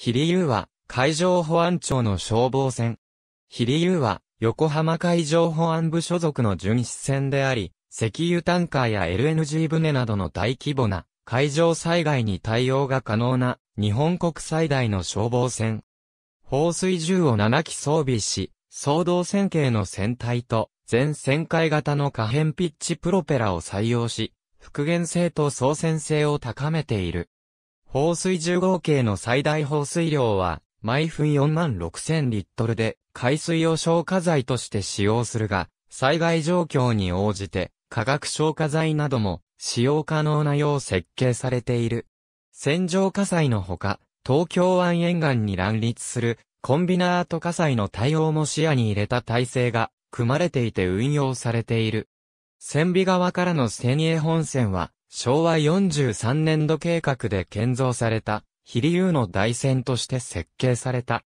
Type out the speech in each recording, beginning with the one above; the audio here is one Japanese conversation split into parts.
ヒリユーは、海上保安庁の消防船。ヒリユーは、横浜海上保安部所属の巡視船であり、石油タンカーや LNG 船などの大規模な海上災害に対応が可能な日本国最大の消防船。放水銃を7機装備し、総動線形の船体と全旋回型の可変ピッチプロペラを採用し、復元性と操船性を高めている。放水10号系の最大放水量は、毎分4万6000リットルで、海水を消火剤として使用するが、災害状況に応じて、化学消火剤なども使用可能なよう設計されている。線状火災のほか、東京湾沿岸に乱立するコンビナート火災の対応も視野に入れた体制が組まれていて運用されている。千尾川からの千栄本線は昭和43年度計画で建造された、飛竜の台船として設計された。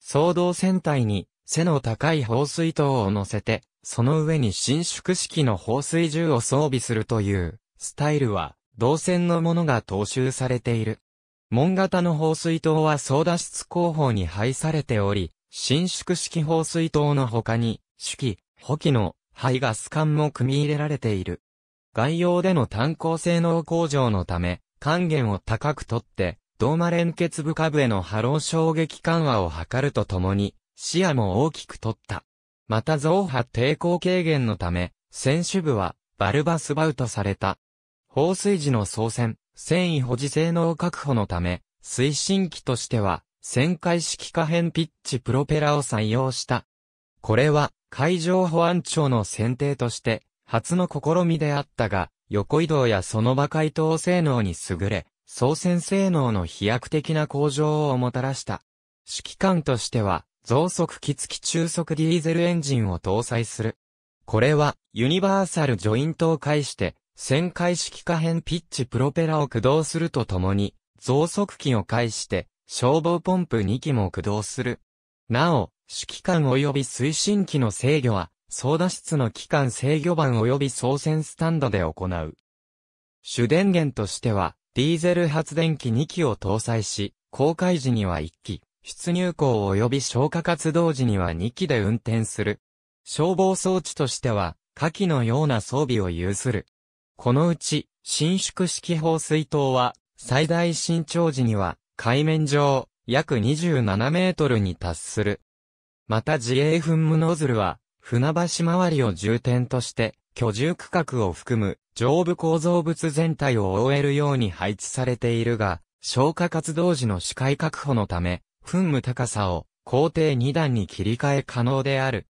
総動船体に背の高い放水塔を乗せて、その上に伸縮式の放水銃を装備するというスタイルは、動線のものが踏襲されている。門型の放水塔は操舵室後方に配されており、伸縮式放水塔の他に、手記、補機の、排ガス管も組み入れられている。外洋での炭鉱性能向上のため、還元を高く取って、ーマ連結部下部への波浪衝撃緩和を図るとともに、視野も大きく取った。また増波抵抗軽減のため、選手部は、バルバスバウトされた。放水時の操船、繊維保持性能確保のため、推進機としては、旋回式可変ピッチプロペラを採用した。これは、海上保安庁の選定として、初の試みであったが、横移動やその場解凍性能に優れ、操船性能の飛躍的な向上をもたらした。指揮官としては、増速機付き中速ディーゼルエンジンを搭載する。これは、ユニバーサルジョイントを介して、旋回式可変ピッチプロペラを駆動するとともに、増速機を介して、消防ポンプ2機も駆動する。なお、指揮官及び推進機の制御は、操舵室の機関制御盤及び操船スタンドで行う。主電源としては、ディーゼル発電機2機を搭載し、公開時には1機、出入港及び消火活動時には2機で運転する。消防装置としては、下記のような装備を有する。このうち、伸縮式放水塔は、最大伸長時には、海面上、約27メートルに達する。また自衛噴霧ノズルは、船橋周りを重点として、居住区画を含む上部構造物全体を覆えるように配置されているが、消火活動時の視界確保のため、噴霧高さを工程2段に切り替え可能である。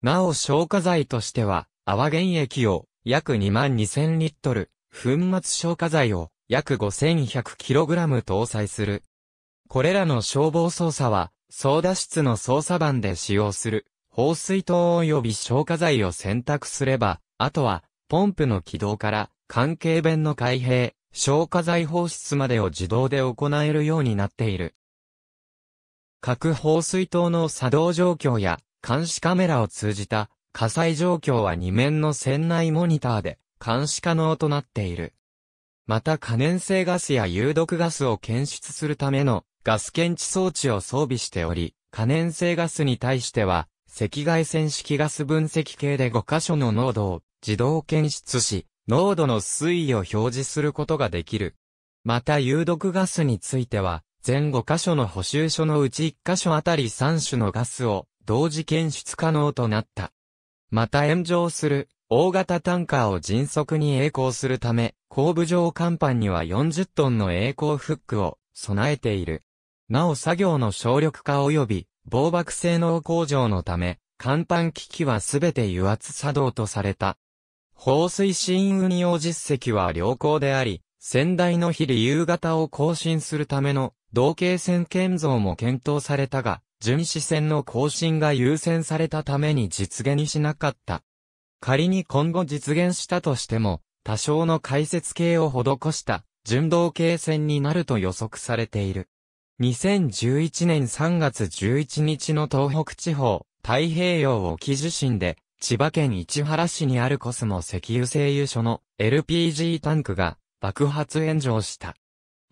なお消火剤としては、泡原液を約2万2000リットル、粉末消火剤を約5 1 0 0ラム搭載する。これらの消防操作は、操舵室の操作盤で使用する放水筒及び消火剤を選択すれば、あとは、ポンプの起動から、関係弁の開閉、消火剤放出までを自動で行えるようになっている。各放水筒の作動状況や、監視カメラを通じた、火災状況は2面の船内モニターで、監視可能となっている。また可燃性ガスや有毒ガスを検出するためのガス検知装置を装備しており、可燃性ガスに対しては赤外線式ガス分析系で5箇所の濃度を自動検出し、濃度の推移を表示することができる。また有毒ガスについては、全5箇所の補修所のうち1箇所あたり3種のガスを同時検出可能となった。また炎上する大型タンカーを迅速に栄光するため、後部上甲板には40トンの栄光フックを備えている。なお作業の省力化及び防爆性能向上のため、甲板機器はすべて油圧作動とされた。放水シーン運用実績は良好であり、先代の日理夕方を更新するための同型船建造も検討されたが、巡視船の更新が優先されたために実現しなかった。仮に今後実現したとしても、多少の解説系を施した、純同型船になると予測されている。2011年3月11日の東北地方、太平洋沖地震で、千葉県市原市にあるコスモ石油製油所の LPG タンクが爆発炎上した。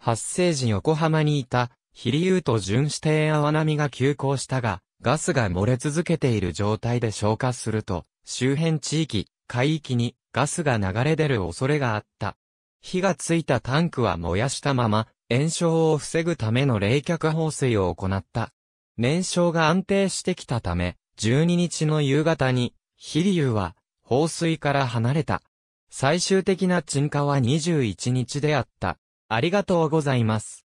発生時横浜にいた、飛竜と巡視艇泡波が急行したが、ガスが漏れ続けている状態で消火すると、周辺地域、海域にガスが流れ出る恐れがあった。火がついたタンクは燃やしたまま、炎症を防ぐための冷却放水を行った。燃焼が安定してきたため、12日の夕方に、飛竜は、放水から離れた。最終的な沈下は21日であった。ありがとうございます。